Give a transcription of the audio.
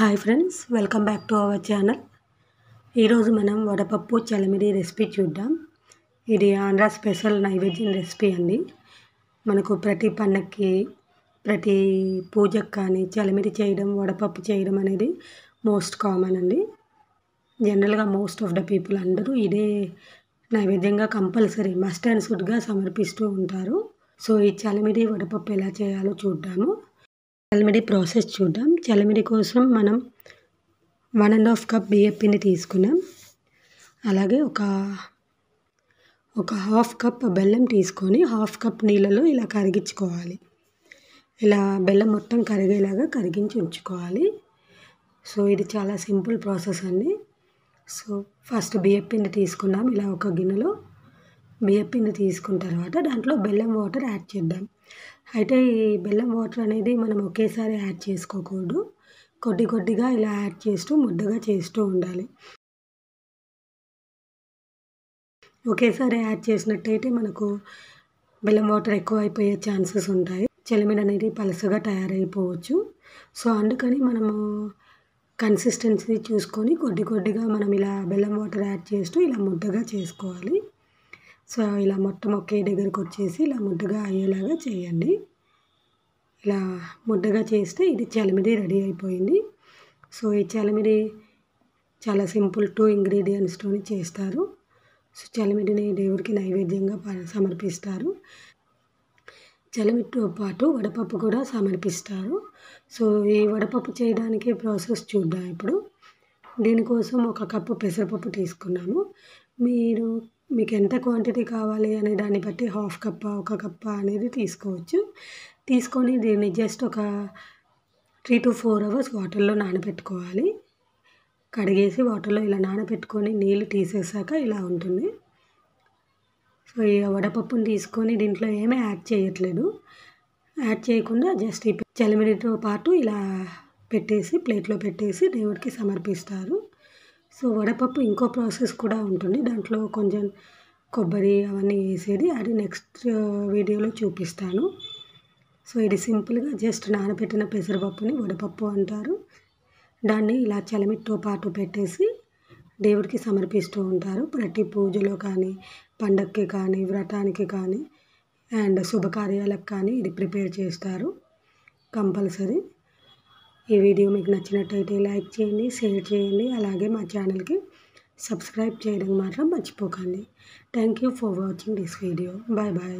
hi friends welcome back to our channel ఈరోజు మనం వడపప్పు చలమిడి రెసిపీ చూద్దాం ఇది ఆంధ్ర స్పెషల్ నైవేద్యం రెసిపీ అండి మనకు ప్రతి పండక్కి ప్రతి పూజకు కానీ చలమిడి చేయడం వడపప్పు చేయడం అనేది మోస్ట్ కామన్ అండి జనరల్గా మోస్ట్ ఆఫ్ ద పీపుల్ అందరూ ఇదే నైవేద్యంగా కంపల్సరీ మస్ట్ అండ్ సుడ్గా సమర్పిస్తూ ఉంటారు సో ఈ చలమిడి వడపప్పు ఎలా చేయాలో చూద్దాము చలమిడి ప్రాసెస్ చూద్దాం చలమిడి కోసం మనం వన్ అండ్ హాఫ్ కప్ బియ్యపిండి తీసుకున్నాం అలాగే ఒక ఒక హాఫ్ కప్ బెల్లం తీసుకొని హాఫ్ కప్ నీళ్ళలో ఇలా కరిగించుకోవాలి ఇలా బెల్లం మొత్తం కరిగేలాగా కరిగించి ఉంచుకోవాలి సో ఇది చాలా సింపుల్ ప్రాసెస్ అండి సో ఫస్ట్ బియ్యపిండి తీసుకున్నాం ఇలా ఒక గిన్నెలో బియ్యపిండి తీసుకున్న తర్వాత దాంట్లో బెల్లం వాటర్ యాడ్ చేద్దాం అయితే ఈ బెల్లం వాటర్ అనేది మనం ఒకేసారి యాడ్ చేసుకోకూడదు కొద్ది కొద్దిగా ఇలా యాడ్ చేస్తూ ముద్దగా చేస్తూ ఉండాలి ఒకేసారి యాడ్ చేసినట్టయితే మనకు బెల్లం వాటర్ ఎక్కువ అయిపోయే ఛాన్సెస్ ఉంటాయి చెలమిడి అనేది పలసగా తయారైపోవచ్చు సో అందుకని మనము కన్సిస్టెన్సీ చూసుకొని కొద్ది కొద్దిగా మనం ఇలా బెల్లం వాటర్ యాడ్ చేస్తూ ఇలా ముద్దగా చేసుకోవాలి సో ఇలా మొత్తం ఒకే దగ్గరకు వచ్చేసి ఇలా ముద్దగా అయ్యేలాగా చేయండి ఇలా ముద్దగా చేస్తే ఇది చలిమిది రెడీ అయిపోయింది సో ఈ చలిమిడి చాలా సింపుల్ టూ ఇంగ్రీడియంట్స్తో చేస్తారు సో చలిమిడిని దేవుడికి నైవేద్యంగా సమర్పిస్తారు చలిమిడితో పాటు వడపప్పు కూడా సమర్పిస్తారు సో ఈ వడపప్పు చేయడానికి ప్రాసెస్ చూద్దాం ఇప్పుడు దీనికోసం ఒక కప్పు పెసరపప్పు తీసుకున్నాను మీరు మీకు ఎంత క్వాంటిటీ కావాలి అనే దాన్ని బట్టి హాఫ్ కప్ప ఒక కప్ప అనేది తీసుకోవచ్చు తీసుకొని దీన్ని జస్ట్ ఒక త్రీ టు ఫోర్ అవర్స్ వాటర్లో నానబెట్టుకోవాలి కడిగేసి వాటర్లో ఇలా నానబెట్టుకొని నీళ్ళు తీసేసాక ఇలా ఉంటుంది సో ఈ వడపప్పుని తీసుకొని దీంట్లో ఏమీ యాడ్ చేయట్లేదు యాడ్ చేయకుండా జస్ట్ ఈ చలిమిడితో పాటు ఇలా పెట్టేసి ప్లేట్లో పెట్టేసి దేవుడికి సమర్పిస్తారు సో వడపప్పు ఇంకో ప్రాసెస్ కూడా ఉంటుంది దాంట్లో కొంచెం కొబ్బరి అవన్నీ వేసేది అది నెక్స్ట్ వీడియోలో చూపిస్తాను సో ఇది సింపుల్గా జస్ట్ నానబెట్టిన పెసరపప్పుని వడపప్పు అంటారు దాన్ని ఇలా చలమిట్టో పాటు పెట్టేసి దేవుడికి సమర్పిస్తూ ఉంటారు ప్రతి పూజలో కానీ పండగకి కానీ వ్రతానికి కానీ అండ్ శుభకార్యాలకు కానీ ఇది ప్రిపేర్ చేస్తారు కంపల్సరీ ఈ వీడియో మీకు నచ్చినట్లయితే లైక్ చేయండి షేర్ చేయండి అలాగే మా ఛానల్ కి సబ్స్క్రైబ్ చేయడం మాత్రం మర్చిపోకండి thank you for watching this video bye by